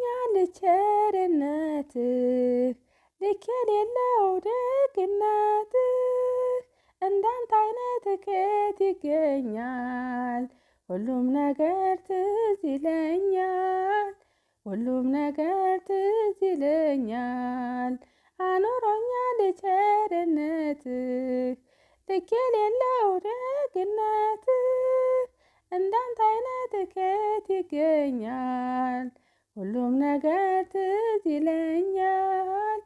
ታድነኛለህ ቸርነትህ ልክ የሌለው ደግነትህ እንዳንተ አይነት ከየት ይገኛል? ሁሉም ነገር ትዝ ይለኛል፣ ሁሉም ነገር ትዝ ይለኛል። አኖሮኛል ቸርነትህ ልክ የሌለው ደግነትህ እንዳንተ አይነት ከየት ይገኛል? ሁሉም ነገር ትዝ ይለኛል፣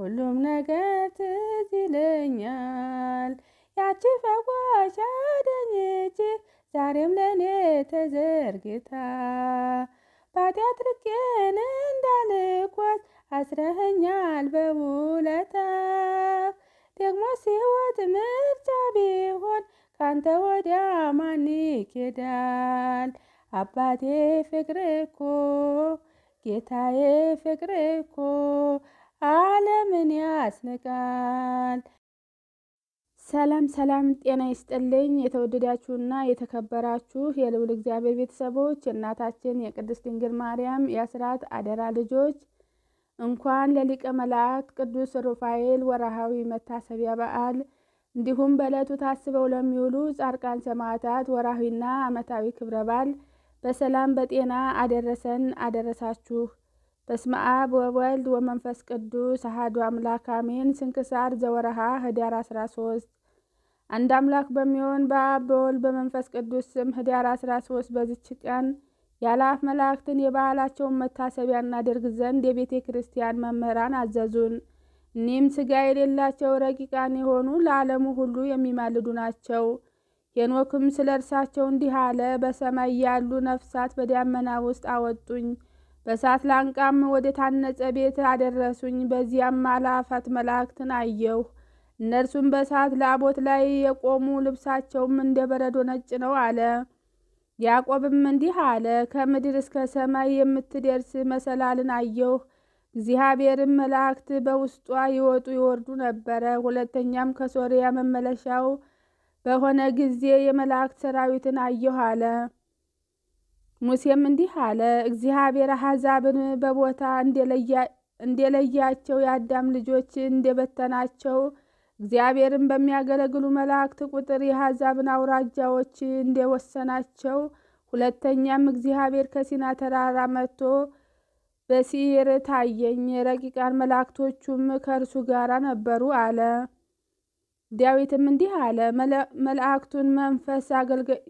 ሁሉም ነገር ትዝ ይለኛል። ያቺ ፈዋሽ አዳኝ ዛሬም ለእኔ ተዘርግታ ባጢአት ርቄን እንዳልኳት አስረኸኛል በውለታ ደግሞ ሲወት ምርጫ ቢሆን ካንተ ወዲያ ማን ይኬዳል? አባቴ ፍቅር እኮ ጌታዬ ፍቅር እኮ ዓለምን ያስንቃል። ሰላም ሰላም፣ ጤና ይስጥልኝ የተወደዳችሁና የተከበራችሁ የልዑል እግዚአብሔር ቤተሰቦች የእናታችን የቅድስት ድንግል ማርያም የአስራት አደራ ልጆች እንኳን ለሊቀ መላእክት ቅዱስ ሩፋኤል ወርሃዊ መታሰቢያ በዓል እንዲሁም በዕለቱ ታስበው ለሚውሉ ጻድቃን ሰማዕታት ወርሃዊና ዓመታዊ ክብረ በዓል በሰላም በጤና አደረሰን አደረሳችሁ። በስመ አብ ወወልድ ወመንፈስ ቅዱስ አሐዱ አምላክ አሜን። ስንክሳር ዘወርኀ ህዳር 13 አንድ አምላክ በሚሆን በአብ በወልድ በመንፈስ ቅዱስ ስም ህዳር 13 በዚች ቀን የአእላፍ መላእክትን የበዓላቸውን መታሰቢያ እናደርግ ዘንድ የቤተ ክርስቲያን መምህራን አዘዙን። እኒህም ሥጋ የሌላቸው ረቂቃን የሆኑ ለዓለሙ ሁሉ የሚማልዱ ናቸው። ሄኖክም ስለ እርሳቸው እንዲህ አለ። በሰማይ ያሉ ነፍሳት በደመና ውስጥ አወጡኝ፣ በእሳት ላንቃም ወደ ታነጸ ቤት አደረሱኝ። በዚያም አላፋት መላእክትን አየሁ። እነርሱም በእሳት ላቦት ላይ የቆሙ ልብሳቸውም እንደ በረዶ ነጭ ነው አለ። ያዕቆብም እንዲህ አለ፣ ከምድር እስከ ሰማይ የምትደርስ መሰላልን አየሁ። እግዚአብሔርም መላእክት በውስጧ ይወጡ ይወርዱ ነበረ። ሁለተኛም ከሶርያ መመለሻው በሆነ ጊዜ የመላእክት ሰራዊትን አየሁ አለ። ሙሴም እንዲህ አለ፣ እግዚአብሔር አሕዛብን በቦታ እንደለያቸው የአዳም ልጆች እንደበተናቸው እግዚአብሔርን በሚያገለግሉ መላእክት ቁጥር የአሕዛብን አውራጃዎች እንደወሰናቸው ሁለተኛም እግዚአብሔር ከሲና ተራራ መጥቶ በሲር ታየኝ፣ ረቂቃን መላእክቶቹም ከእርሱ ጋር ነበሩ አለ። ዳዊትም እንዲህ አለ፣ መላእክቱን መንፈስ አገልጋይ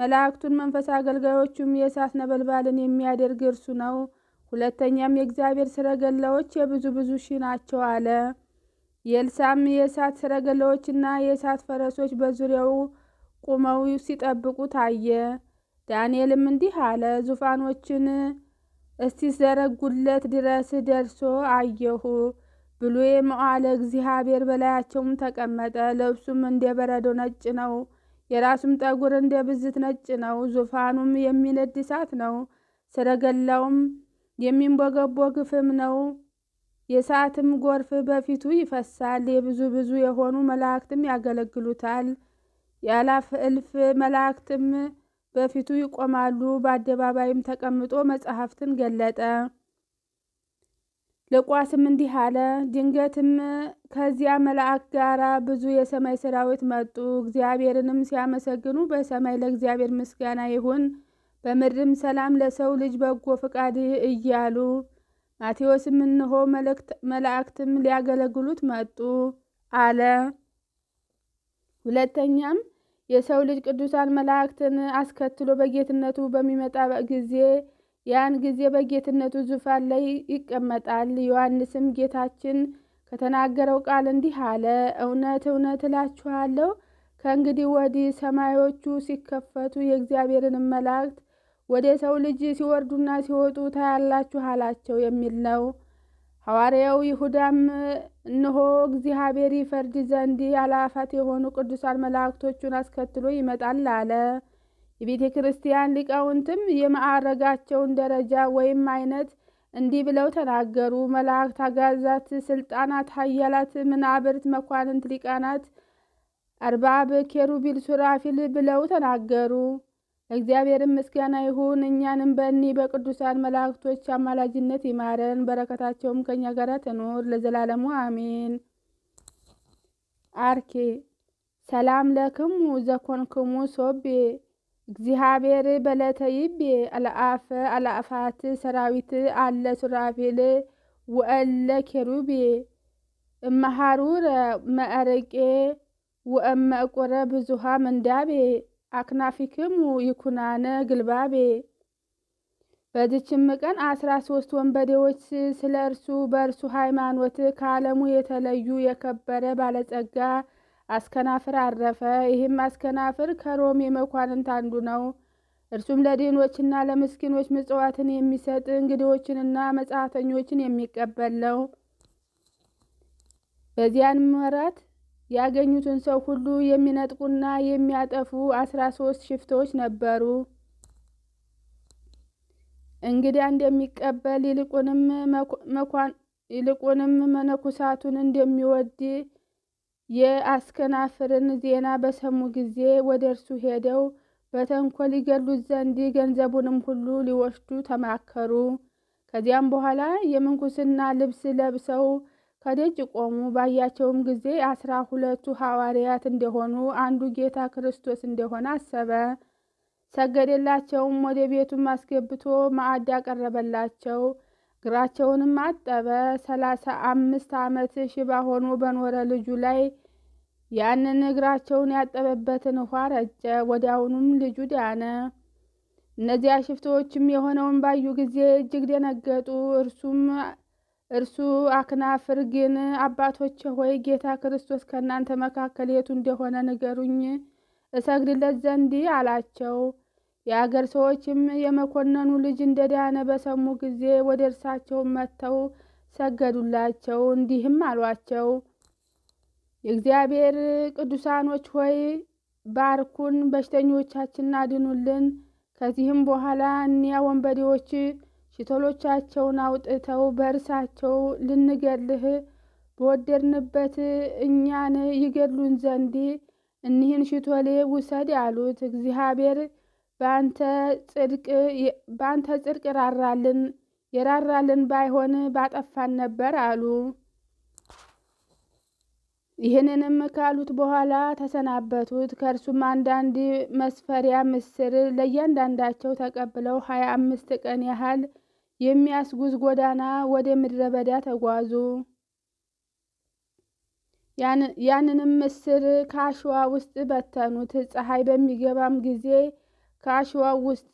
መላእክቱን መንፈስ አገልጋዮቹም የእሳት ነበልባልን የሚያደርግ እርሱ ነው። ሁለተኛም የእግዚአብሔር ሰረገላዎች የብዙ ብዙ ሺ ናቸው አለ። የኤልሳም የእሳት ሰረገላዎችና የእሳት ፈረሶች በዙሪያው ቁመው ሲጠብቁ ታየ። ዳንኤልም እንዲህ አለ፣ ዙፋኖችን ዘረጉለት ድረስ ደርሶ አየሁ። ብሎ የመዋዕለ እግዚአብሔር በላያቸውም ተቀመጠ። ልብሱም እንደ በረዶ ነጭ ነው። የራሱም ጠጉር እንደ ብዝት ነጭ ነው። ዙፋኑም የሚነድ እሳት ነው። ሰረገላውም የሚንቦገቦግ ፍም ነው። የእሳትም ጎርፍ በፊቱ ይፈሳል። የብዙ ብዙ የሆኑ መላእክትም ያገለግሉታል። የአላፍ እልፍ መላእክትም በፊቱ ይቆማሉ። በአደባባይም ተቀምጦ መጽሐፍትን ገለጠ። ልቋስም እንዲህ አለ። ድንገትም ከዚያ መልአክ ጋር ብዙ የሰማይ ሰራዊት መጡ። እግዚአብሔርንም ሲያመሰግኑ በሰማይ ለእግዚአብሔር ምስጋና ይሁን፣ በምድርም ሰላም ለሰው ልጅ በጎ ፈቃድ እያሉ ማቴዎስም እንሆ መላእክትም ሊያገለግሉት መጡ አለ። ሁለተኛም የሰው ልጅ ቅዱሳን መላእክትን አስከትሎ በጌትነቱ በሚመጣ ጊዜ ያን ጊዜ በጌትነቱ ዙፋን ላይ ይቀመጣል። ዮሐንስም ጌታችን ከተናገረው ቃል እንዲህ አለ፣ እውነት እውነት እላችኋለሁ ከእንግዲህ ወዲህ ሰማዮቹ ሲከፈቱ የእግዚአብሔርን መላእክት ወደ ሰው ልጅ ሲወርዱና ሲወጡ ታያላችሁ አላቸው የሚል ነው። ሐዋርያው ይሁዳም እነሆ እግዚአብሔር ይፈርድ ዘንድ አላፋት የሆኑ ቅዱሳን መላእክቶቹን አስከትሎ ይመጣል አለ። የቤተ ክርስቲያን ሊቃውንትም የማዕረጋቸውን ደረጃ ወይም አይነት እንዲህ ብለው ተናገሩ። መላእክት፣ አጋዛት፣ ስልጣናት፣ ኃያላት፣ ምናብርት፣ መኳንንት፣ ሊቃናት፣ አርባብ፣ ኬሩቢል፣ ሱራፊል ብለው ተናገሩ። እግዚአብሔርም ምስጋና ይሁን። እኛንም በእኒህ በቅዱሳን መላእክቶች አማላጅነት ይማረን፣ በረከታቸውም ከኛ ጋር ትኑር ለዘላለሙ አሜን። አርኬ ሰላም ለክሙ ዘኮንክሙ ሶቤ እግዚአብሔር በለተይቤ ይቤ አልአፈ አልአፋት ሰራዊት አለ ሱራፌል ወአለ ኬሩቤ እመሃሩረ መአረቄ ወእመቁረ ብዙሃ መንዳቤ አክናፊክሙ ይኩናነ ግልባቤ። በዚችም ቀን አስራ ሶስት ወንበዴዎች ስለ እርሱ በእርሱ ሃይማኖት ከዓለሙ የተለዩ የከበረ ባለጸጋ አስከናፍር አረፈ። ይህም አስከናፍር ከሮሜ መኳንንት አንዱ ነው። እርሱም ለድሆችና ለምስኪኖች ምጽዋትን የሚሰጥ እንግዶችንና መጻተኞችን የሚቀበል ነው። በዚያን ወራት ያገኙትን ሰው ሁሉ የሚነጥቁና የሚያጠፉ አስራ ሶስት ሽፍቶች ነበሩ። እንግዳ እንደሚቀበል ይልቁንም መነኩሳቱን እንደሚወድ የአስከናፍርን ዜና በሰሙ ጊዜ ወደ እርሱ ሄደው በተንኮል ሊገሉት ዘንድ ገንዘቡንም ሁሉ ሊወስዱ ተማከሩ። ከዚያም በኋላ የምንኩስና ልብስ ለብሰው ከደጅ ቆሙ። ባያቸውም ጊዜ አስራ ሁለቱ ሐዋርያት እንደሆኑ አንዱ ጌታ ክርስቶስ እንደሆነ አሰበ። ሰገደላቸውም፣ ወደ ቤቱም አስገብቶ ማዕድ አቀረበላቸው። እግራቸውንም አጠበ። ሰላሳ አምስት ዓመት ሽባ ሆኖ በኖረ ልጁ ላይ ያንን እግራቸውን ያጠበበትን ውሃ ረጨ። ወዲያውኑም ልጁ ዳነ። እነዚያ ሽፍቶችም የሆነውን ባዩ ጊዜ እጅግ ደነገጡ። እርሱም እርሱ አክናፍር ግን አባቶች ሆይ ጌታ ክርስቶስ ከእናንተ መካከል የቱ እንደሆነ ንገሩኝ እሰግድለት ዘንድ አላቸው። የአገር ሰዎችም የመኮንኑ ልጅ እንደዳነ በሰሙ ጊዜ ወደ እርሳቸው መጥተው ሰገዱላቸው። እንዲህም አሏቸው፣ የእግዚአብሔር ቅዱሳኖች ሆይ ባርኩን፣ በሽተኞቻችን አድኑልን። ከዚህም በኋላ እኒያ ወንበዴዎች ሽቶሎቻቸውን አውጥተው በእርሳቸው ልንገድልህ በወደድንበት እኛን ይገድሉን ዘንድ እኒህን ሽቶሌ ውሰድ አሉት። እግዚአብሔር በአንተ ጽድቅ ራራልን የራራልን ባይሆን ባጠፋን ነበር አሉ። ይህንንም ካሉት በኋላ ተሰናበቱት። ከእርሱም አንዳንድ መስፈሪያ ምስር ለእያንዳንዳቸው ተቀብለው ሀያ አምስት ቀን ያህል የሚያስጉዝ ጎዳና ወደ ምድረ በዳ ተጓዙ። ያንንም ምስር ከአሸዋ ውስጥ በተኑት። ፀሐይ በሚገባም ጊዜ ከአሸዋው ውስጥ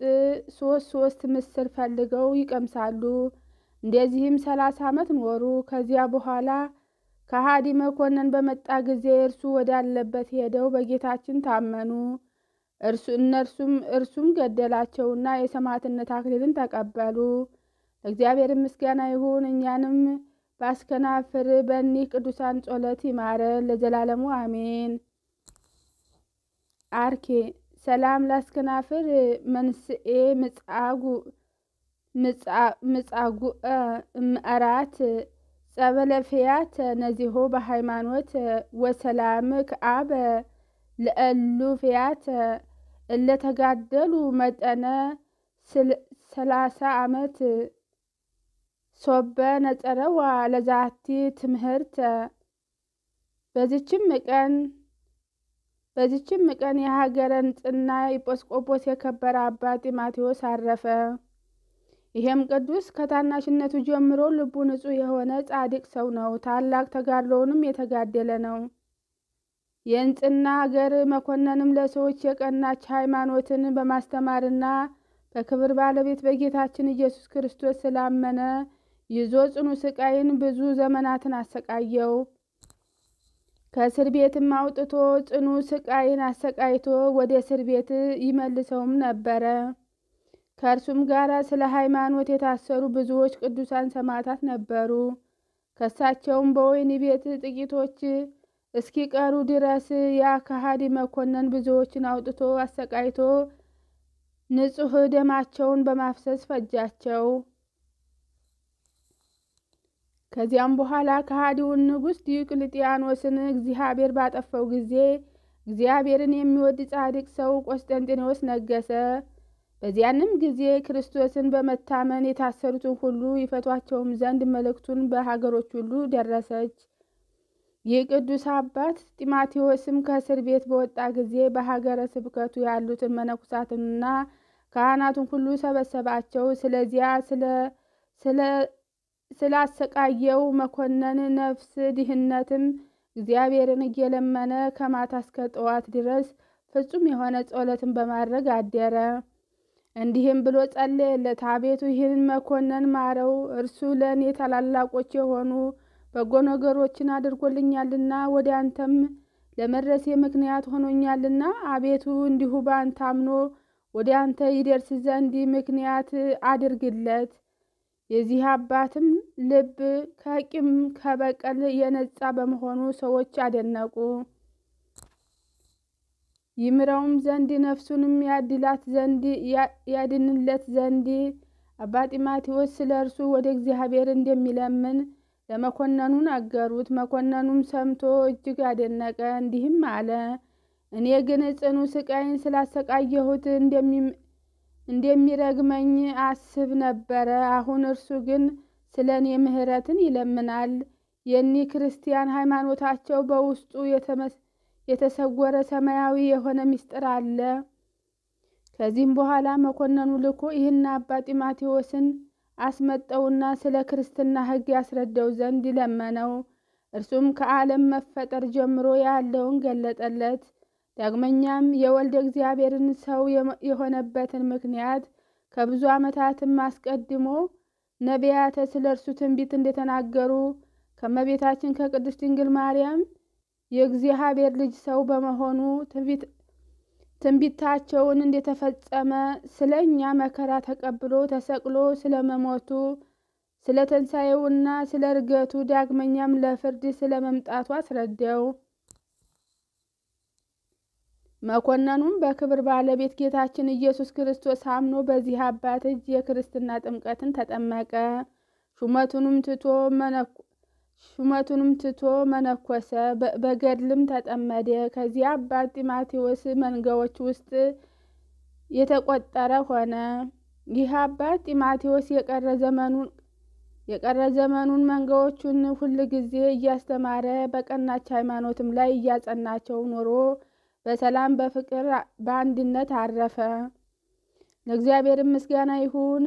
ሶስት ሶስት ምስር ፈልገው ይቀምሳሉ። እንደዚህም ሰላሳ ዓመት ኖሩ። ከዚያ በኋላ ከሃዲ መኮንን በመጣ ጊዜ እርሱ ወዳለበት ሄደው በጌታችን ታመኑ። እነርሱም እርሱም ገደላቸውና የሰማዕትነት አክሊልን ተቀበሉ። እግዚአብሔር ምስጋና ይሁን። እኛንም በአስከናፍር በእኒህ ቅዱሳን ጸሎት ይማረን ለዘላለሙ አሜን። አርኬ ሰላም ላስከናፍር መንስኤ ምጻጉዕ እምዕራት ጸበለፍያት ነዚሆ በሃይማኖት ወሰላም ከአብ ለእሉ ፍያት እለተጋደሉ መጠነ ሰላሳ ዓመት ሶበ ነጸረዋ ለዛቲ ትምህርት በዚችም ቀን በዚችም ቀን የሀገረ ንጽና ኤጲስቆጶስ የከበረ አባ ጢሞቴዎስ አረፈ። ይሄም ቅዱስ ከታናሽነቱ ጀምሮ ልቡ ንጹሕ የሆነ ጻድቅ ሰው ነው። ታላቅ ተጋድሎውንም የተጋደለ ነው። የንጽና ሀገር መኮንንም ለሰዎች የቀናች ሃይማኖትን በማስተማርና በክብር ባለቤት በጌታችን ኢየሱስ ክርስቶስ ስላመነ ይዞ ጽኑ ስቃይን ብዙ ዘመናትን አሰቃየው። ከእስር ቤትም አውጥቶ ጽኑ ስቃይን አሰቃይቶ ወደ እስር ቤት ይመልሰውም ነበረ። ከእርሱም ጋር ስለ ሃይማኖት የታሰሩ ብዙዎች ቅዱሳን ሰማዕታት ነበሩ። ከሳቸውም በወህኒ ቤት ጥቂቶች እስኪቀሩ ድረስ ያ ከሃዲ መኮንን ብዙዎችን አውጥቶ አሰቃይቶ ንጹሕ ደማቸውን በማፍሰስ ፈጃቸው። ከዚያም በኋላ ከሃዲውን ንጉሥ ዲዮቅልጥያኖስን እግዚአብሔር ባጠፋው ጊዜ እግዚአብሔርን የሚወድ ጻድቅ ሰው ቆስጠንጢኖስ ነገሰ። በዚያንም ጊዜ ክርስቶስን በመታመን የታሰሩትን ሁሉ ይፈቷቸውም ዘንድ መልእክቱን በሀገሮች ሁሉ ደረሰች። ይህ ቅዱስ አባት ጢማቴዎስም ከእስር ቤት በወጣ ጊዜ በሀገረ ስብከቱ ያሉትን መነኩሳትንና ካህናቱን ሁሉ ሰበሰባቸው። ስለዚያ ስለ ስላሰቃየው መኮንን ነፍስ ድህነትም እግዚአብሔርን እየለመነ ከማታ እስከ ጠዋት ድረስ ፍጹም የሆነ ጸሎትን በማድረግ አደረ። እንዲህም ብሎ ጸለየለት፣ አቤቱ ይህንን መኮንን ማረው፣ እርሱ ለእኔ ታላላቆች የሆኑ በጎ ነገሮችን አድርጎልኛልና ወደ አንተም ለመድረሴ ምክንያት ሆኖኛልና፣ አቤቱ እንዲሁ በአንተ አምኖ ወደ አንተ ይደርስ ዘንድ ምክንያት አድርግለት የዚህ አባትም ልብ ከቂም ከበቀል የነጻ በመሆኑ ሰዎች አደነቁ። ይምረውም ዘንድ ነፍሱንም ያድላት ዘንድ ያድንለት ዘንድ አባ ጢሞቴዎስ ስለ እርሱ ወደ እግዚአብሔር እንደሚለምን ለመኮነኑ ነገሩት። መኮነኑም ሰምቶ እጅግ አደነቀ፣ እንዲህም አለ እኔ ግን ጽኑ ስቃይን ስላሰቃየሁት እንደሚረግመኝ አስብ ነበረ። አሁን እርሱ ግን ስለ እኔ ምሕረትን ይለምናል። የኒህ ክርስቲያን ሃይማኖታቸው በውስጡ የተሰወረ ሰማያዊ የሆነ ምስጢር አለ። ከዚህም በኋላ መኮንኑ ልኮ ይህን አባ ጢሞቴዎስን አስመጠውና ስለ ክርስትና ሕግ ያስረዳው ዘንድ ለመነው። እርሱም ከዓለም መፈጠር ጀምሮ ያለውን ገለጠለት። ዳግመኛም የወልድ እግዚአብሔርን ሰው የሆነበትን ምክንያት ከብዙ ዓመታትም አስቀድሞ ነቢያተ ስለ እርሱ ትንቢት እንደተናገሩ ከመቤታችን ከቅድስት ድንግል ማርያም የእግዚአብሔር ልጅ ሰው በመሆኑ ትንቢታቸውን እንደተፈጸመ ስለ እኛ መከራ ተቀብሎ ተሰቅሎ ስለ መሞቱ ስለ ተንሣኤውና ስለ እርገቱ ዳግመኛም ለፍርድ ስለ መምጣቱ አስረዳው። መኮንኑም በክብር ባለቤት ጌታችን ኢየሱስ ክርስቶስ አምኖ በዚህ አባት እጅ የክርስትና ጥምቀትን ተጠመቀ። ሹመቱንም ትቶ መነኮሰ፣ በገድልም ተጠመደ። ከዚህ አባት ጢማቴዎስ መንጋዎች ውስጥ የተቆጠረ ሆነ። ይህ አባት ጢማቴዎስ የቀረ ዘመኑን መንጋዎቹን ሁል ጊዜ እያስተማረ በቀናች ሃይማኖትም ላይ እያጸናቸው ኖሮ በሰላም በፍቅር በአንድነት አረፈ። ለእግዚአብሔር ምስጋና ይሁን።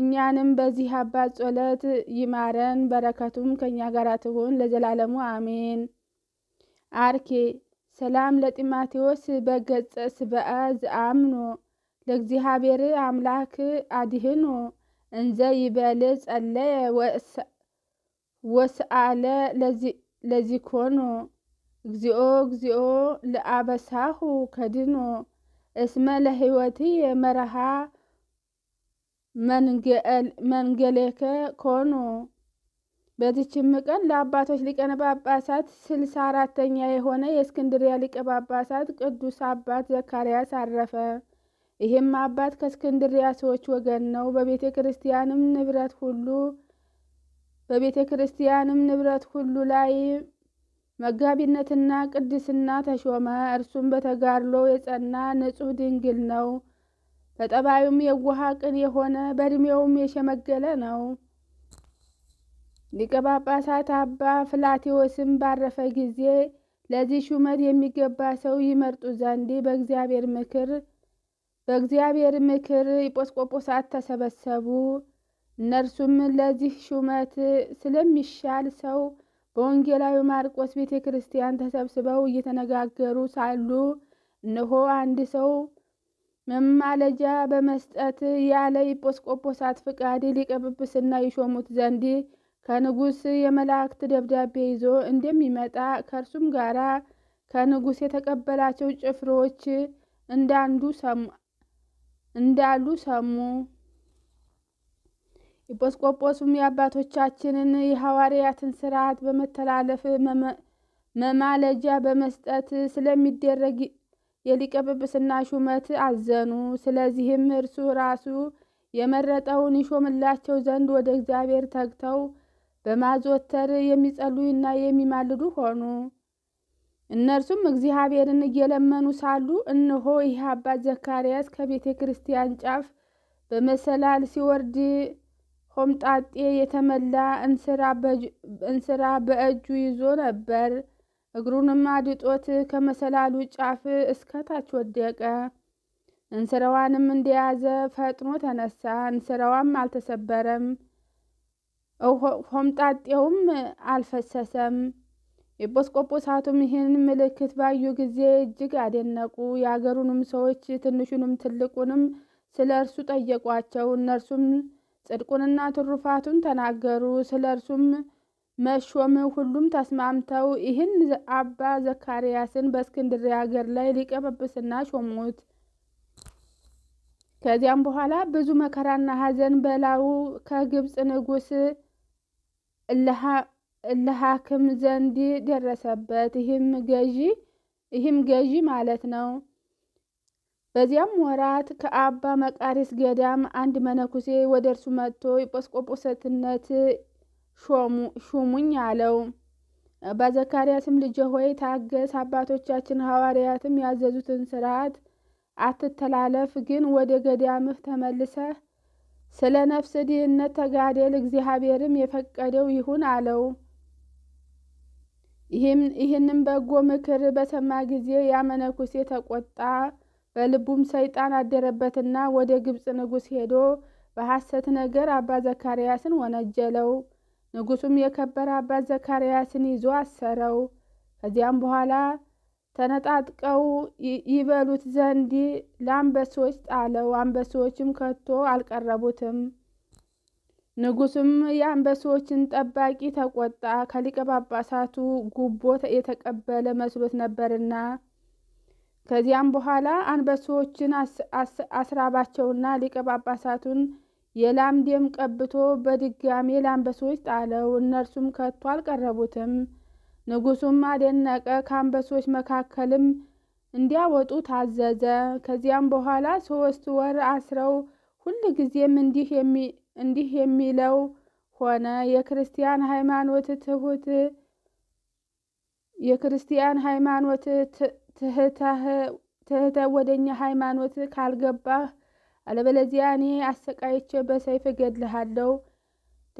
እኛንም በዚህ አባት ጸሎት ይማረን፣ በረከቱም ከእኛ ጋር ትሁን ለዘላለሙ አሜን። አርኬ ሰላም ለጢማቴዎስ በገጸ ስብአ ዘአምኖ ለእግዚአብሔር አምላክ አድህኖ እንዘ ይበል ጸለየ ወስአለ ለዚኮኖ እግዚኦ እግዚኦ ለአበሳሁ ከድኖ እስመ ለሕይወትየ መርሃ መንገሌከ ኮኑ። በዚችም ቀን ለአባቶች ሊቃነ ጳጳሳት ስልሳ አራተኛ የሆነ የእስክንድሪያ ሊቀ ጳጳሳት ቅዱስ አባት ዘካርያስ አረፈ። ይህም አባት ከእስክንድሪያ ሰዎች ወገን ነው። በቤተ ክርስቲያንም ንብረት ሁሉ በቤተ ክርስቲያንም ንብረት ሁሉ ላይ መጋቢነትና ቅድስና ተሾመ። እርሱም በተጋድሎ የጸና ንጹሕ ድንግል ነው። በጠባዩም የውሃ ቅን የሆነ በእድሜውም የሸመገለ ነው። ሊቀ ጳጳሳት አባ ፍላቴዎስም ባረፈ ጊዜ ለዚህ ሹመት የሚገባ ሰው ይመርጡ ዘንድ በእግዚአብሔር ምክር በእግዚአብሔር ምክር ኤጲስቆጶሳት ተሰበሰቡ። እነርሱም ለዚህ ሹመት ስለሚሻል ሰው በወንጌላዊ ማርቆስ ቤተ ክርስቲያን ተሰብስበው እየተነጋገሩ ሳሉ እነሆ አንድ ሰው መማለጃ በመስጠት ያለ ኢጲስቆጶሳት ፍቃድ ሊቀ ጵጵስና ይሾሙት ዘንድ ከንጉስ የመላእክት ደብዳቤ ይዞ እንደሚመጣ ከእርሱም ጋራ ከንጉስ የተቀበላቸው ጭፍሮች እንዳሉ ሰሙ ኤጲስቆጶሱም የአባቶቻችንን የሐዋርያትን ስርዓት በመተላለፍ መማለጃ በመስጠት ስለሚደረግ የሊቀ ጵጵስና ሹመት አዘኑ። ስለዚህም እርሱ ራሱ የመረጠውን ይሾምላቸው ዘንድ ወደ እግዚአብሔር ተግተው በማዘወተር የሚጸልዩና የሚማልዱ ሆኑ። እነርሱም እግዚአብሔርን እየለመኑ ሳሉ እነሆ ይህ አባት ዘካርያስ ከቤተ ክርስቲያን ጫፍ በመሰላል ሲወርድ ሆምጣጤ የተሞላ እንስራ በእጁ ይዞ ነበር። እግሩንም አድጦት ከመሰላሉ ጫፍ እስከታች ወደቀ። እንስራዋንም እንደያዘ ፈጥኖ ተነሳ። እንስራዋም አልተሰበረም፣ ሆምጣጤውም አልፈሰሰም። ኤጲስቆጶሳቱም ይህን ምልክት ባዩ ጊዜ እጅግ አደነቁ። የአገሩንም ሰዎች ትንሹንም ትልቁንም ስለ እርሱ ጠየቋቸው። እነርሱም ጽድቁንና ትሩፋቱን ተናገሩ። ስለ እርሱም መሾም ሁሉም ተስማምተው ይህን አባ ዘካርያስን በእስክንድርያ ሀገር ላይ ሊቀ ጵጵስና ሾሙት። ከዚያም በኋላ ብዙ መከራና ሐዘን በላዩ ከግብፅ ንጉስ ለሀክም ዘንድ ደረሰበት። ይህም ገዢ ይህም ገዢ ማለት ነው። በዚያም ወራት ከአባ መቃሪስ ገዳም አንድ መነኩሴ ወደ እርሱ መጥቶ ኤጲስቆጶስነት ሹሙኝ አለው። አባ ዘካርያስም ሆይ ታገስ፣ አባቶቻችን ሐዋርያትም ያዘዙትን ስርዓት አትተላለፍ፣ ግን ወደ ገዳምህ ተመልሰህ ስለ ነፍስ ድህነት ተጋደል፣ እግዚአብሔርም የፈቀደው ይሁን አለው። ይህንም በጎ ምክር በሰማ ጊዜ ያ መነኩሴ ተቆጣ። በልቡም ሰይጣን አደረበትና ወደ ግብፅ ንጉሥ ሄዶ በሐሰት ነገር አባ ዘካርያስን ወነጀለው። ንጉሡም የከበረ አባ ዘካርያስን ይዞ አሰረው። ከዚያም በኋላ ተነጣጥቀው ይበሉት ዘንድ ለአንበሶች ጣለው። አንበሶችም ከቶ አልቀረቡትም። ንጉሡም የአንበሶችን ጠባቂ ተቆጣ፣ ከሊቀ ጳጳሳቱ ጉቦ የተቀበለ መስሎት ነበርና። ከዚያም በኋላ አንበሶችን አስራባቸውና ሊቀ ጳጳሳቱን የላም ደም ቀብቶ በድጋሜ ለአንበሶች ጣለው። እነርሱም ከቶ አልቀረቡትም። ንጉሱም አደነቀ። ከአንበሶች መካከልም እንዲያወጡ ታዘዘ። ከዚያም በኋላ ሶስት ወር አስረው ጊዜም እንዲህ የሚለው ሆነ የክርስቲያን ሃይማኖት ትሁት የክርስቲያን ሃይማኖት ትህተ ወደኛ ሃይማኖት ካልገባህ አለበለዚያ እኔ አሰቃይቼ በሰይፍ እገድልሃለሁ።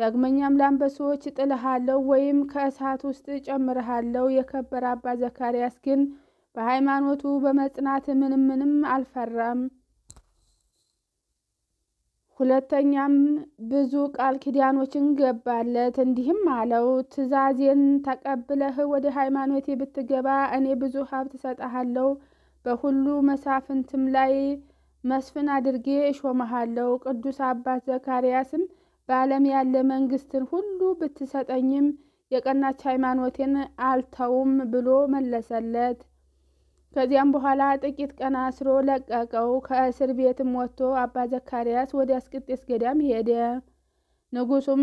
ዳግመኛም ለአንበሶች እጥልሃለሁ ወይም ከእሳት ውስጥ ጨምርሃለሁ። የከበረ አባ ዘካርያስ ግን በሃይማኖቱ በመጽናት ምንም ምንም አልፈራም። ሁለተኛም ብዙ ቃል ኪዳኖችን ገባለት፣ እንዲህም አለው፦ ትእዛዜን ተቀብለህ ወደ ሃይማኖቴ ብትገባ እኔ ብዙ ሀብት እሰጥሃለሁ፣ በሁሉ መሳፍንትም ላይ መስፍን አድርጌ እሾመሃለሁ። ቅዱስ አባት ዘካርያስም በዓለም ያለ መንግስትን ሁሉ ብትሰጠኝም የቀናች ሃይማኖቴን አልተውም ብሎ መለሰለት። ከዚያም በኋላ ጥቂት ቀን አስሮ ለቀቀው። ከእስር ቤትም ወጥቶ አባ ዘካርያስ ወደ አስቅጤስ ገዳም ሄደ። ንጉሱም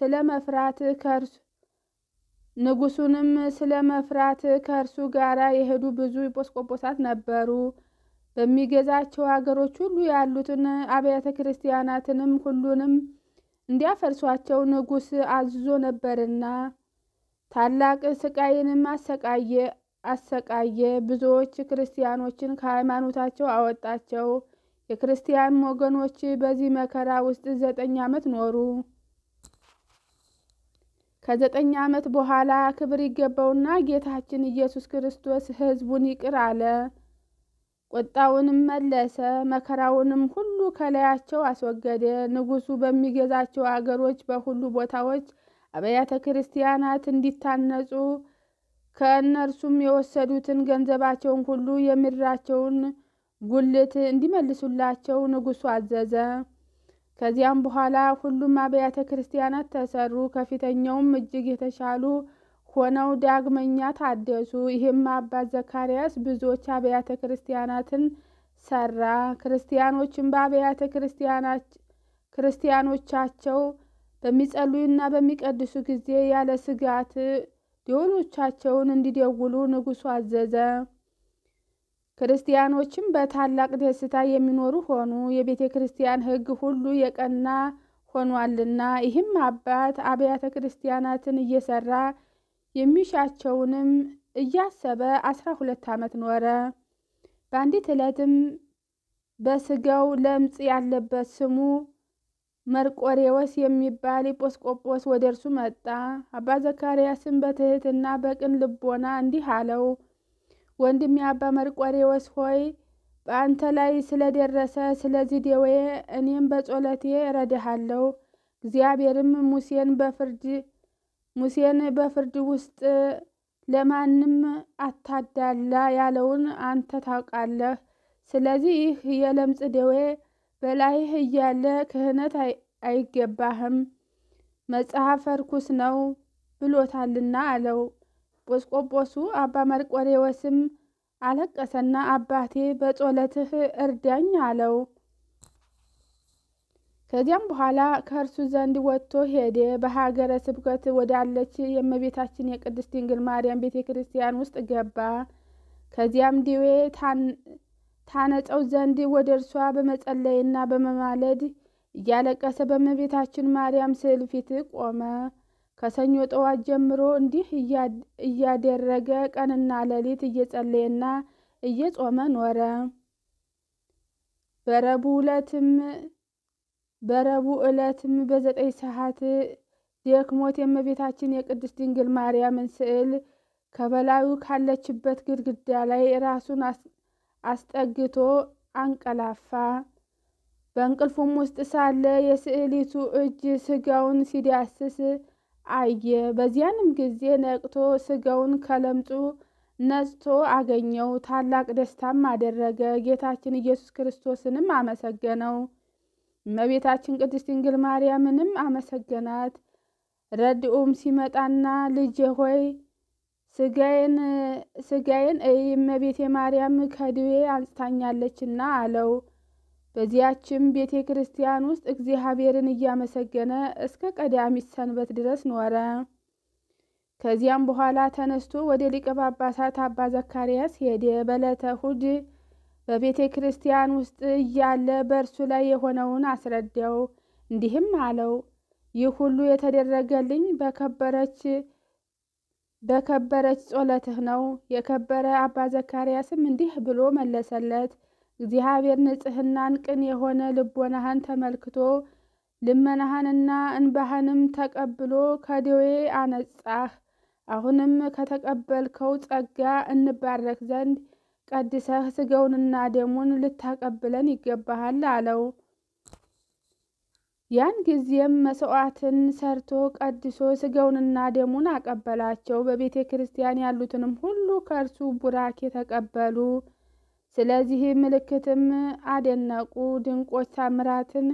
ስለ መፍራት ከእርሱ ንጉሱንም ስለ መፍራት ከእርሱ ጋር የሄዱ ብዙ ኤጲስቆጶሳት ነበሩ። በሚገዛቸው አገሮች ሁሉ ያሉትን አብያተ ክርስቲያናትንም ሁሉንም እንዲያፈርሷቸው ንጉሥ አዝዞ ነበርና ታላቅ ስቃይንም አሰቃየ አሰቃየ። ብዙዎች ክርስቲያኖችን ከሃይማኖታቸው አወጣቸው። የክርስቲያን ወገኖች በዚህ መከራ ውስጥ ዘጠኝ ዓመት ኖሩ። ከዘጠኝ ዓመት በኋላ ክብር ይገባውና ጌታችን ኢየሱስ ክርስቶስ ሕዝቡን ይቅር አለ። ቁጣውንም መለሰ። መከራውንም ሁሉ ከላያቸው አስወገደ። ንጉሡ በሚገዛቸው አገሮች በሁሉ ቦታዎች አብያተ ክርስቲያናት እንዲታነጹ ከእነርሱም የወሰዱትን ገንዘባቸውን ሁሉ የምድራቸውን ጉልት እንዲመልሱላቸው ንጉሡ አዘዘ። ከዚያም በኋላ ሁሉም አብያተ ክርስቲያናት ተሰሩ፣ ከፊተኛውም እጅግ የተሻሉ ሆነው ዳግመኛ ታደሱ። ይህም አባት ዘካርያስ ብዙዎች አብያተ ክርስቲያናትን ሰራ። ክርስቲያኖችን በአብያተ ክርስቲያኖቻቸው በሚጸልዩና በሚቀድሱ ጊዜ ያለ ስጋት ሌሎቻቸውን እንዲደውሉ ንጉሱ አዘዘ። ክርስቲያኖችም በታላቅ ደስታ የሚኖሩ ሆኑ፣ የቤተ ክርስቲያን ሕግ ሁሉ የቀና ሆኗልና። ይህም አባት አብያተ ክርስቲያናትን እየሰራ የሚሻቸውንም እያሰበ አስራ ሁለት ዓመት ኖረ። በአንዲት ዕለትም በስጋው ለምጽ ያለበት ስሙ መርቆሬዎስ የሚባል ኤጲስቆጶስ ወደ እርሱ መጣ። አባ ዘካርያስም በትህትና በቅን ልቦና እንዲህ አለው፣ ወንድሜ አባ መርቆሬዎስ ሆይ በአንተ ላይ ስለደረሰ ስለዚህ ደዌ እኔም በጸሎቴ እረድሃለሁ። እግዚአብሔርም ሙሴን በፍርድ ሙሴን በፍርድ ውስጥ ለማንም አታዳላ ያለውን አንተ ታውቃለህ። ስለዚህ ይህ የለምጽ ደዌ በላይህ እያለ ክህነት አይገባህም መጽሐፈ ርኩስ ነው ብሎታልና አለው። ጶስቆጶሱ አባ መርቆሬዎስም አለቀሰና አባቴ በጾለትህ እርዳኝ አለው። ከዚያም በኋላ ከእርሱ ዘንድ ወጥቶ ሄደ። በሀገረ ስብከት ወዳለች የእመቤታችን የቅድስት ድንግል ማርያም ቤተ ክርስቲያን ውስጥ ገባ። ከዚያም ድዌ ታነጸው ዘንድ ወደ እርሷ በመጸለይና በመማለድ እያለቀሰ በእመቤታችን ማርያም ስዕል ፊት ቆመ። ከሰኞ ጠዋት ጀምሮ እንዲህ እያደረገ ቀንና ሌሊት እየጸለየና እየጾመ ኖረ። በረቡ ዕለትም ዕለትም በዘጠኝ ሰዓት ደክሞት የእመቤታችን የቅድስት ድንግል ማርያምን ስዕል ከበላዩ ካለችበት ግድግዳ ላይ ራሱን አስጠግቶ አንቀላፋ። በእንቅልፉም ውስጥ ሳለ የስዕሊቱ እጅ ስጋውን ሲዳስስ አየ። በዚያንም ጊዜ ነቅቶ ስጋውን ከለምጹ ነጽቶ አገኘው። ታላቅ ደስታም አደረገ። ጌታችን ኢየሱስ ክርስቶስንም አመሰገነው። እመቤታችን ቅድስት ድንግል ማርያምንም አመሰገናት። ረድኡም ሲመጣና ልጄ ሆይ ስጋዬን ስጋዬን እመቤቴ ማርያም ከድዌ አንጽታኛለችና አለው። በዚያችም ቤተ ክርስቲያን ውስጥ እግዚአብሔርን እያመሰገነ እስከ ቀዳሚት ሰንበት ድረስ ኖረ። ከዚያም በኋላ ተነስቶ ወደ ሊቀ ጳጳሳት አባ ዘካርያስ ሄደ። በዕለተ እሑድ በቤተ ክርስቲያን ውስጥ እያለ በእርሱ ላይ የሆነውን አስረዳው። እንዲህም አለው፣ ይህ ሁሉ የተደረገልኝ በከበረች በከበረች ጸሎትህ ነው። የከበረ አባ ዘካርያስም እንዲህ ብሎ መለሰለት። እግዚአብሔር ንጽህናን ቅን የሆነ ልቦናህን ተመልክቶ ልመናህንና እንባህንም ተቀብሎ ከደዌ አነጻህ። አሁንም ከተቀበልከው ጸጋ እንባረክ ዘንድ ቀድሰህ ሥጋውንና ደሙን ልታቀብለን ይገባሃል አለው። ያን ጊዜም መስዋዕትን ሰርቶ ቀድሶ ስጋውንና ደሙን አቀበላቸው። በቤተ ክርስቲያን ያሉትንም ሁሉ ከእርሱ ቡራኬ ተቀበሉ። ስለዚህ ምልክትም አደነቁ። ድንቆች ታምራትን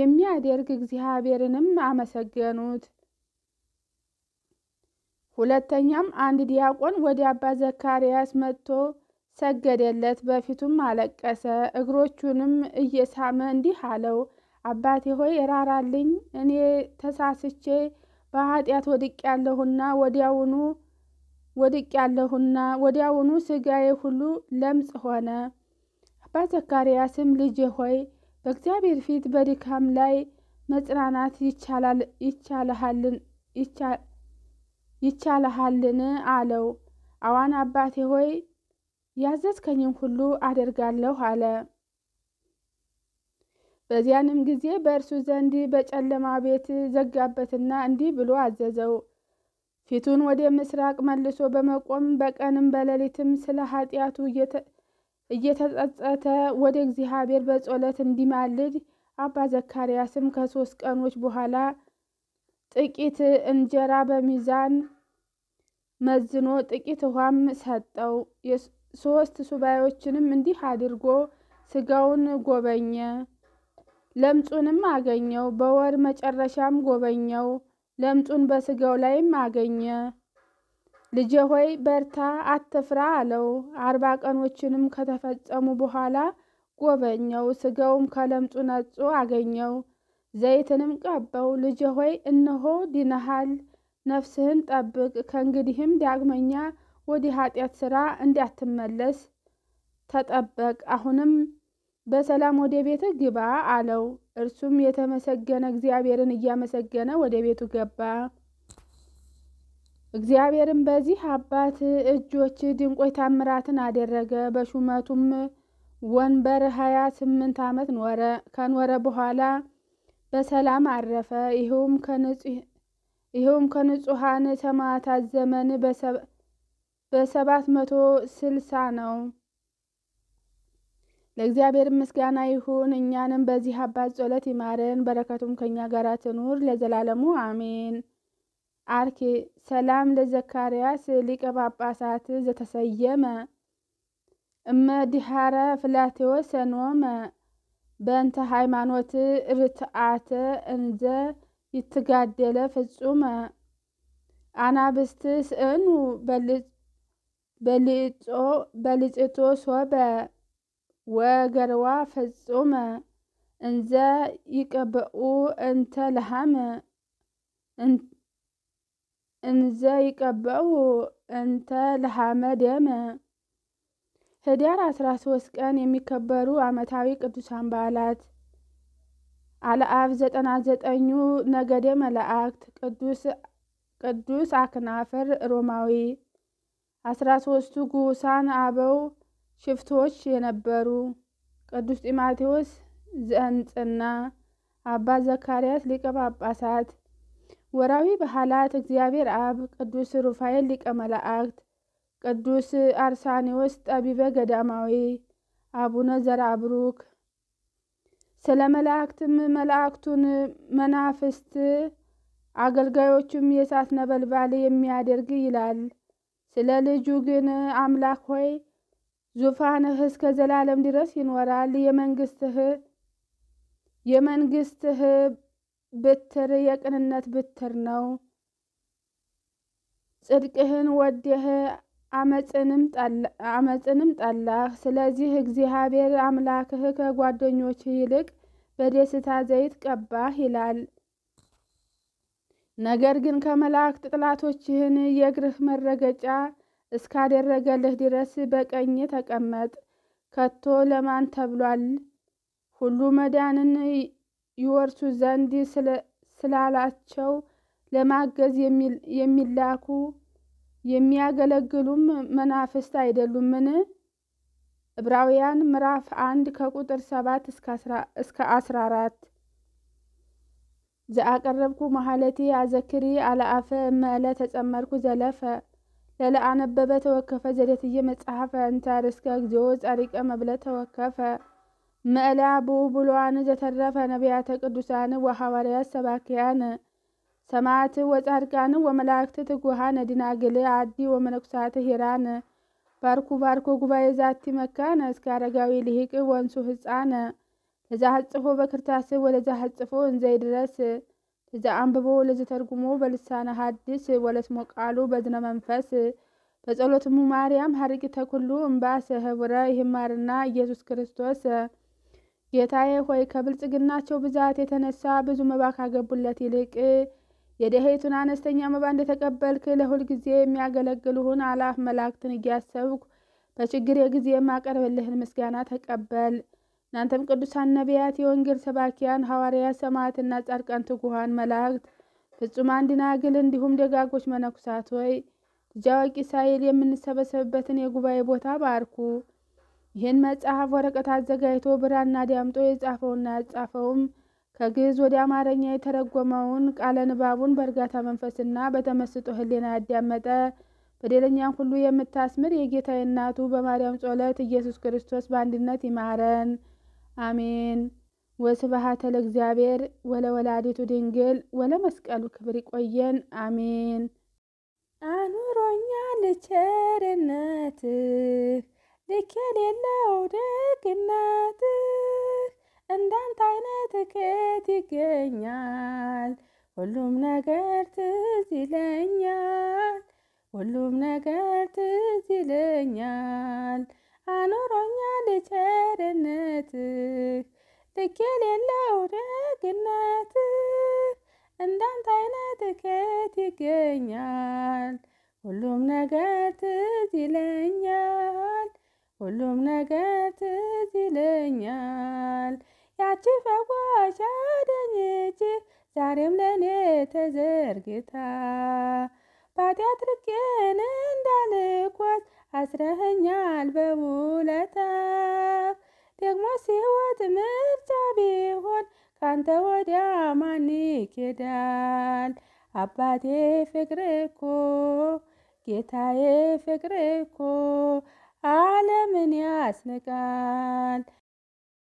የሚያደርግ እግዚአብሔርንም አመሰገኑት። ሁለተኛም አንድ ዲያቆን ወደ አባ ዘካርያስ መጥቶ ሰገደለት፣ በፊቱም አለቀሰ። እግሮቹንም እየሳመ እንዲህ አለው አባቴ ሆይ እራራልኝ፣ እኔ ተሳስቼ በኃጢአት ወድቅ ያለሁና ወዲያውኑ ወድቅ ያለሁና ወዲያውኑ ስጋዬ ሁሉ ለምጽ ሆነ። አባ ዘካርያስም ልጄ ሆይ በእግዚአብሔር ፊት በድካም ላይ መጽናናት ይቻልሃልን? አለው። አዋን አባቴ ሆይ ያዘዝከኝም ሁሉ አደርጋለሁ አለ። በዚያንም ጊዜ በእርሱ ዘንድ በጨለማ ቤት ዘጋበትና እንዲህ ብሎ አዘዘው። ፊቱን ወደ ምስራቅ መልሶ በመቆም በቀንም በሌሊትም ስለ ኃጢአቱ እየተጸጸተ ወደ እግዚአብሔር በጸሎት እንዲማልድ አባ ዘካርያስም ከሶስት ቀኖች በኋላ ጥቂት እንጀራ በሚዛን መዝኖ ጥቂት ውሃም ሰጠው። ሶስት ሱባኤዎችንም እንዲህ አድርጎ ስጋውን ጎበኘ። ለምጹንም አገኘው። በወር መጨረሻም ጎበኘው፣ ለምጹን በስጋው ላይም አገኘ። ልጄ ሆይ በርታ፣ አትፍራ አለው። አርባ ቀኖችንም ከተፈጸሙ በኋላ ጎበኘው፣ ስጋውም ከለምጹ ነጹ አገኘው። ዘይትንም ቀበው ልጄ ሆይ እነሆ ድነሃል፣ ነፍስህን ጠብቅ፣ ከእንግዲህም ዳግመኛ ወዲህ ኃጢአት ሥራ እንዳትመለስ ተጠበቅ። አሁንም በሰላም ወደ ቤት ግባ አለው። እርሱም የተመሰገነ እግዚአብሔርን እያመሰገነ ወደ ቤቱ ገባ። እግዚአብሔርም በዚህ አባት እጆች ድንቆይ ታምራትን አደረገ። በሹመቱም ወንበር ሀያ ስምንት ዓመት ኖረ። ከኖረ በኋላ በሰላም አረፈ። ይኸውም ከንጹሐን ሰማዕታት ዘመን በሰባት መቶ ስልሳ ነው። ለእግዚአብሔር ምስጋና ይሁን። እኛንም በዚህ አባት ጸሎት ይማረን፣ በረከቱም ከእኛ ጋር ትኑር ለዘላለሙ አሜን። አርኬ ሰላም ለዘካርያስ ሊቀ ጳጳሳት ዘተሰየመ እመ ዲሃረ ፍላቴዎ ሰኖመ በእንተ ሃይማኖት ርትአተ እንዘ ይትጋደለ ፍጹመ አናብስት ስእኑ በልጽቶ ሶበ ወገርዋ ፈጾመ እንዘ ይቀብኡ እንተ ለሃመ እንዘ ይቀብኡ እንተ ለሃመ ደመ። ህዳር 13 ቀን የሚከበሩ ዓመታዊ ቅዱሳን በዓላት አለአብ ዘጠና ዘጠኙ ነገደ መላእክት፣ ቅዱስ አክናፍር ሮማዊ፣ አስራ ሶስቱ ጉሳን አበው ሽፍቶች የነበሩ ቅዱስ ጢማቴዎስ ዘእንጽና፣ አባ ዘካርያስ ሊቀ ጳጳሳት። ወራዊ ባህላት እግዚአብሔር አብ፣ ቅዱስ ሩፋኤል ሊቀ መላእክት፣ ቅዱስ አርሳኒዎስ ጠቢበ ገዳማዊ፣ አቡነ ዘራብሩክ። ስለ መላእክትም መላእክቱን መናፍስት አገልጋዮቹም የእሳት ነበልባል የሚያደርግ ይላል። ስለ ልጁ ግን አምላክ ሆይ ዙፋንህ እስከ ዘላለም ድረስ ይኖራል። የመንግስትህ የመንግስትህ ብትር የቅንነት ብትር ነው። ጽድቅህን ወደህ አመፅንም ጠላህ። ስለዚህ እግዚአብሔር አምላክህ ከጓደኞች ይልቅ በደስታ ዘይት ቀባህ ይላል። ነገር ግን ከመላእክት ጥላቶችህን የእግርህ መረገጫ እስካደረገልህ ድረስ በቀኝ ተቀመጥ፣ ከቶ ለማን ተብሏል? ሁሉ መዳንን ይወርሱ ዘንድ ስላላቸው ለማገዝ የሚላኩ የሚያገለግሉም መናፍስት አይደሉምን? ዕብራውያን ምዕራፍ አንድ ከቁጥር ሰባት እስከ አስራ አራት ዘአቀረብኩ ማህለቴ አዘክሪ አለአፈ መለ ተጸመርኩ ዘለፈ ለለአነበበ ተወከፈ ዘደትየ መጽሐፈ እንታርስከ እግዚኦ ጻሪቀ መብለ ተወከፈ መዕላቡ ብሉዓን ዘተረፈ ነቢያተ ቅዱሳን ወሐዋርያት ሰባኪያን ሰማዕት ወጻድቃን ወመላእክት ትጉሃን ዲናግል አዲ ወመነኩሳት ሂራን ባርኩ ባርኮ ጉባኤ ዛቲ መካነ እስከ አረጋዊ ልሂቅ ወንሱ ህፃነ ለዛ ሀጽፎ በክርታስ ወለዛ ሀጽፎ እንዘይድረስ አንብቦ ለዘተርጉሞ በልሳነ ሐዲስ ወለስሞ ቃሉ በዝነ መንፈስ በጸሎትሙ ማርያም ሀርቂ ተኩሉ እምባሰ ህብረ ይህማርና ኢየሱስ ክርስቶስ ጌታዬ ሆይ ከብልጽግናቸው ብዛት የተነሳ ብዙ መባ ካገቡለት ይልቅ የደሄቱን አነስተኛ መባ እንደተቀበልክ ለሁል ጊዜ የሚያገለግልሁን አላፍ መላእክትን እያሰብኩ በችግር የጊዜ የማቀርብልህን ምስጋና ተቀበል። እናንተም ቅዱሳን ነቢያት፣ የወንጌል ሰባኪያን ሐዋርያ፣ ሰማዕትና ጻድቃን፣ ትጉሃን መላእክት፣ ፍጹማን ደናግል እንዲሁም ደጋጎች መነኩሳት ወይ ልጅ አዋቂ ሳይል የምንሰበሰብበትን የጉባኤ ቦታ ባርኩ። ይህን መጽሐፍ ወረቀት አዘጋጅቶ ብራና ዳምጦ የጻፈውና ያጻፈውም ከግዕዝ ወደ አማርኛ የተረጎመውን ቃለ ንባቡን በእርጋታ መንፈስና በተመስጦ ሕሊና ያዳመጠ በደለኛን ሁሉ የምታስምር የጌታዬ እናቱ በማርያም ጸሎት ኢየሱስ ክርስቶስ በአንድነት ይማረን። አሜን። ወስብሐት ለእግዚአብሔር ወለወላዲቱ ድንግል ወለመስቀሉ ክብር። ይቆየን። አሜን። አኑሮኛ ቸርነትህ ልክ የሌለው ደግነትህ፣ እንዳንተ አይነት ከየት ይገኛል? ሁሉም ነገር ትዝ ይለኛል፣ ሁሉም ነገር ትዝ ይለኛል። አኖሮኛል ቸርነትህ ልክ የሌለው ደግነትህ እንዳንተ አይነት ከየት ይገኛል? ሁሉም ነገር ትዝ ይለኛል፣ ሁሉም ነገር ትዝ ይለኛል። ያቺ ፈዋሽ አዳኝ እጅህ ዛሬም ለእኔ ተዘርግታ አባቴ አትርቄን እንዳልኳት አስረህኛል በውለታ ደግሞ ሲወት ምርጫ ቢሆን ካንተ ወዲያ ማን ይኬዳል? አባቴ ፍቅር እኮ ጌታዬ ፍቅር እኮ ዓለምን ያስንቃል።